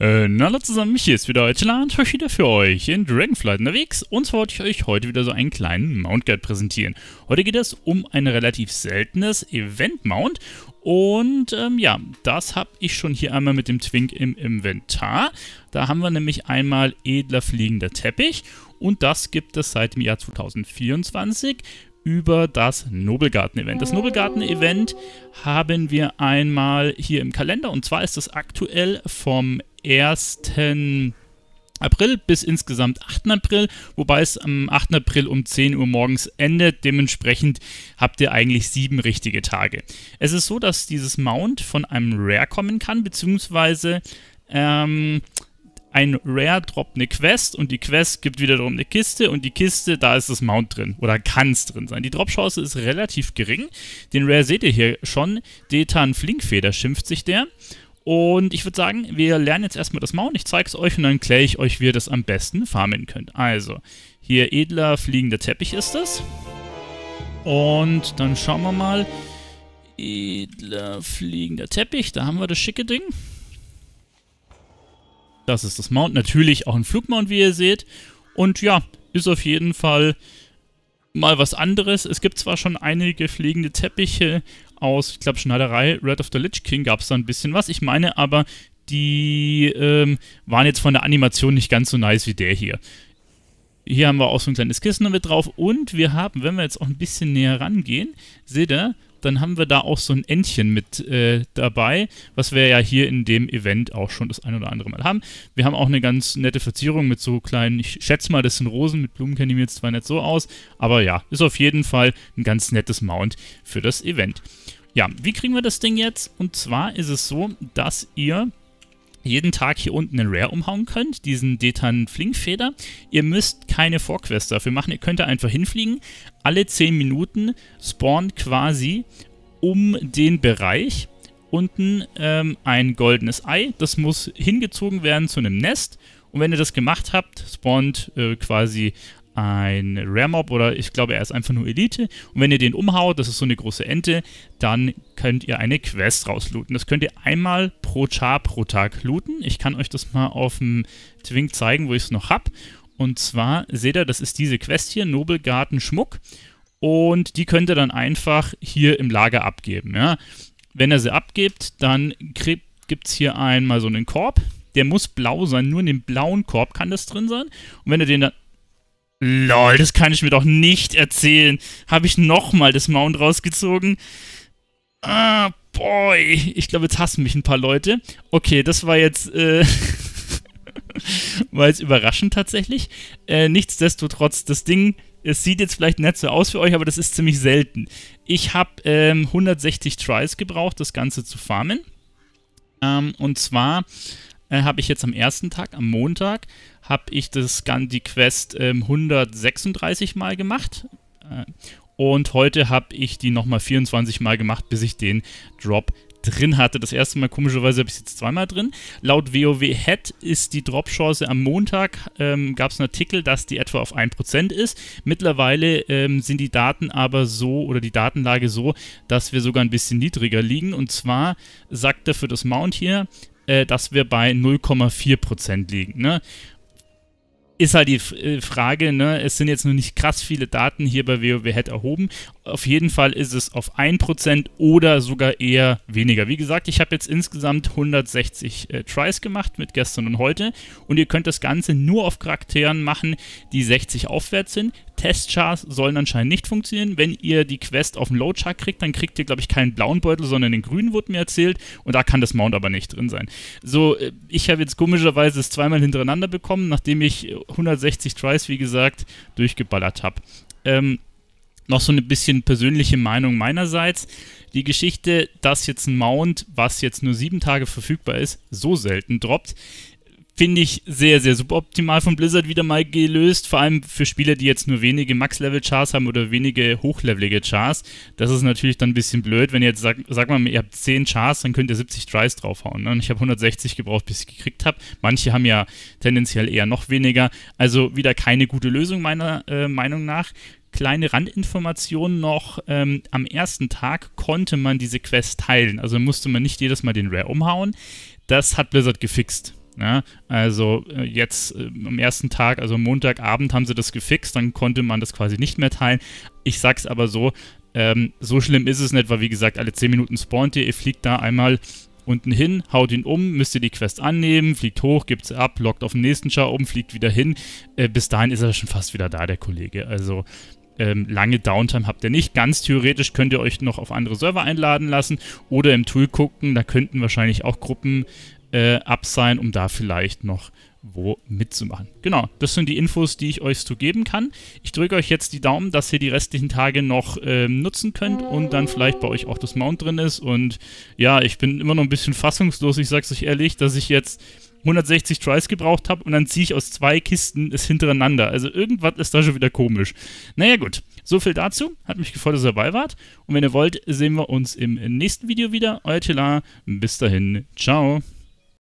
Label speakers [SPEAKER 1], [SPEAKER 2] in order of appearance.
[SPEAKER 1] Äh, na, hallo zusammen, hier ist wieder Deutschland, euch wieder für euch in Dragonflight unterwegs und zwar wollte ich euch heute wieder so einen kleinen Mount Guide präsentieren. Heute geht es um ein relativ seltenes Event Mount und ähm, ja, das habe ich schon hier einmal mit dem Twink im Inventar. Da haben wir nämlich einmal edler fliegender Teppich und das gibt es seit dem Jahr 2024 über das Nobelgarten-Event. Das Nobelgarten-Event haben wir einmal hier im Kalender und zwar ist das aktuell vom 1. April bis insgesamt 8. April, wobei es am 8. April um 10 Uhr morgens endet. Dementsprechend habt ihr eigentlich sieben richtige Tage. Es ist so, dass dieses Mount von einem Rare kommen kann, beziehungsweise ähm, ein Rare droppt eine Quest und die Quest gibt wiederum eine Kiste und die Kiste, da ist das Mount drin oder kann es drin sein. Die drop ist relativ gering. Den Rare seht ihr hier schon. Detan Flinkfeder schimpft sich der. Und ich würde sagen, wir lernen jetzt erstmal das Mount. Ich zeige es euch und dann kläre ich euch, wie ihr das am besten farmen könnt. Also, hier edler fliegender Teppich ist das. Und dann schauen wir mal. Edler fliegender Teppich, da haben wir das schicke Ding. Das ist das Mount. Natürlich auch ein Flugmount, wie ihr seht. Und ja, ist auf jeden Fall mal was anderes. Es gibt zwar schon einige fliegende Teppiche aus, ich glaube, Schneiderei, Red of the Lich King gab es da ein bisschen was. Ich meine aber, die ähm, waren jetzt von der Animation nicht ganz so nice wie der hier. Hier haben wir auch so ein kleines Kissen mit drauf und wir haben, wenn wir jetzt auch ein bisschen näher rangehen, seht ihr, dann haben wir da auch so ein Entchen mit äh, dabei, was wir ja hier in dem Event auch schon das ein oder andere Mal haben. Wir haben auch eine ganz nette Verzierung mit so kleinen, ich schätze mal, das sind Rosen, mit Blumen kenne ich mir jetzt zwar nicht so aus, aber ja, ist auf jeden Fall ein ganz nettes Mount für das Event. Ja, wie kriegen wir das Ding jetzt? Und zwar ist es so, dass ihr jeden Tag hier unten einen Rare umhauen könnt, diesen Detan Flingfeder. Ihr müsst keine Vorquests dafür machen, ihr könnt da einfach hinfliegen. Alle 10 Minuten spawnt quasi um den Bereich unten ähm, ein goldenes Ei. Das muss hingezogen werden zu einem Nest. Und wenn ihr das gemacht habt, spawnt äh, quasi ein Rare Mob oder ich glaube, er ist einfach nur Elite. Und wenn ihr den umhaut, das ist so eine große Ente, dann könnt ihr eine Quest rauslooten. Das könnt ihr einmal pro Char pro Tag looten. Ich kann euch das mal auf dem Twink zeigen, wo ich es noch habe. Und zwar seht ihr, das ist diese Quest hier, Nobelgarten Schmuck. Und die könnt ihr dann einfach hier im Lager abgeben. Ja. Wenn ihr sie abgibt, dann gibt es hier einmal so einen Korb. Der muss blau sein, nur in dem blauen Korb kann das drin sein. Und wenn ihr den dann Lol, das kann ich mir doch nicht erzählen. Habe ich nochmal das Mount rausgezogen? Ah, boy. Ich glaube, jetzt hassen mich ein paar Leute. Okay, das war jetzt, äh, war jetzt überraschend tatsächlich. Äh, nichtsdestotrotz, das Ding, es sieht jetzt vielleicht nicht so aus für euch, aber das ist ziemlich selten. Ich habe ähm, 160 Tries gebraucht, das Ganze zu farmen. Ähm, und zwar äh, habe ich jetzt am ersten Tag, am Montag, habe ich das, die Quest äh, 136 Mal gemacht. Äh, und heute habe ich die nochmal 24 Mal gemacht, bis ich den Drop drin hatte. Das erste Mal komischerweise habe ich es jetzt zweimal drin. Laut WoW Head ist die Drop-Chance am Montag, ähm, gab es einen Artikel, dass die etwa auf 1% ist. Mittlerweile ähm, sind die Daten aber so oder die Datenlage so, dass wir sogar ein bisschen niedriger liegen. Und zwar sagt er für das Mount hier, äh, dass wir bei 0,4 liegen. Ne? Ist halt die äh, Frage, ne? es sind jetzt noch nicht krass viele Daten hier bei WoW Head erhoben. Auf jeden Fall ist es auf 1% oder sogar eher weniger. Wie gesagt, ich habe jetzt insgesamt 160 äh, Tries gemacht mit gestern und heute und ihr könnt das Ganze nur auf Charakteren machen, die 60 aufwärts sind. Testchars sollen anscheinend nicht funktionieren. Wenn ihr die Quest auf dem Low Char kriegt, dann kriegt ihr, glaube ich, keinen blauen Beutel, sondern den grünen, wurde mir erzählt. Und da kann das Mount aber nicht drin sein. So, äh, ich habe jetzt komischerweise es zweimal hintereinander bekommen, nachdem ich 160 Tries, wie gesagt, durchgeballert habe. Ähm, noch so eine bisschen persönliche Meinung meinerseits. Die Geschichte, dass jetzt ein Mount, was jetzt nur sieben Tage verfügbar ist, so selten droppt, finde ich sehr, sehr suboptimal von Blizzard wieder mal gelöst. Vor allem für Spieler, die jetzt nur wenige Max-Level-Chars haben oder wenige hochlevelige Chars. Das ist natürlich dann ein bisschen blöd, wenn ihr jetzt sagt, sag mal, ihr habt 10 Chars, dann könnt ihr 70 Tries draufhauen. Ne? Und ich habe 160 gebraucht, bis ich gekriegt habe. Manche haben ja tendenziell eher noch weniger. Also wieder keine gute Lösung meiner äh, Meinung nach kleine Randinformation noch. Ähm, am ersten Tag konnte man diese Quest teilen. Also musste man nicht jedes Mal den Rare umhauen. Das hat Blizzard gefixt. Ja, also äh, jetzt äh, am ersten Tag, also Montagabend haben sie das gefixt, dann konnte man das quasi nicht mehr teilen. Ich sag's aber so, ähm, so schlimm ist es nicht, weil wie gesagt, alle 10 Minuten spawnt ihr, ihr fliegt da einmal unten hin, haut ihn um, müsst ihr die Quest annehmen, fliegt hoch, gibt's ab, lockt auf den nächsten Char um, fliegt wieder hin. Äh, bis dahin ist er schon fast wieder da, der Kollege. Also ähm, lange Downtime habt ihr nicht. Ganz theoretisch könnt ihr euch noch auf andere Server einladen lassen oder im Tool gucken. Da könnten wahrscheinlich auch Gruppen äh, ab sein, um da vielleicht noch wo mitzumachen. Genau, das sind die Infos, die ich euch zu geben kann. Ich drücke euch jetzt die Daumen, dass ihr die restlichen Tage noch äh, nutzen könnt und dann vielleicht bei euch auch das Mount drin ist. Und ja, ich bin immer noch ein bisschen fassungslos, ich sag's euch ehrlich, dass ich jetzt 160 Tries gebraucht habe und dann ziehe ich aus zwei Kisten es hintereinander. Also irgendwas ist da schon wieder komisch. Naja gut, so viel dazu. Hat mich gefreut, dass ihr dabei wart. Und wenn ihr wollt, sehen wir uns im nächsten Video wieder. Euer Telar. Bis dahin. Ciao.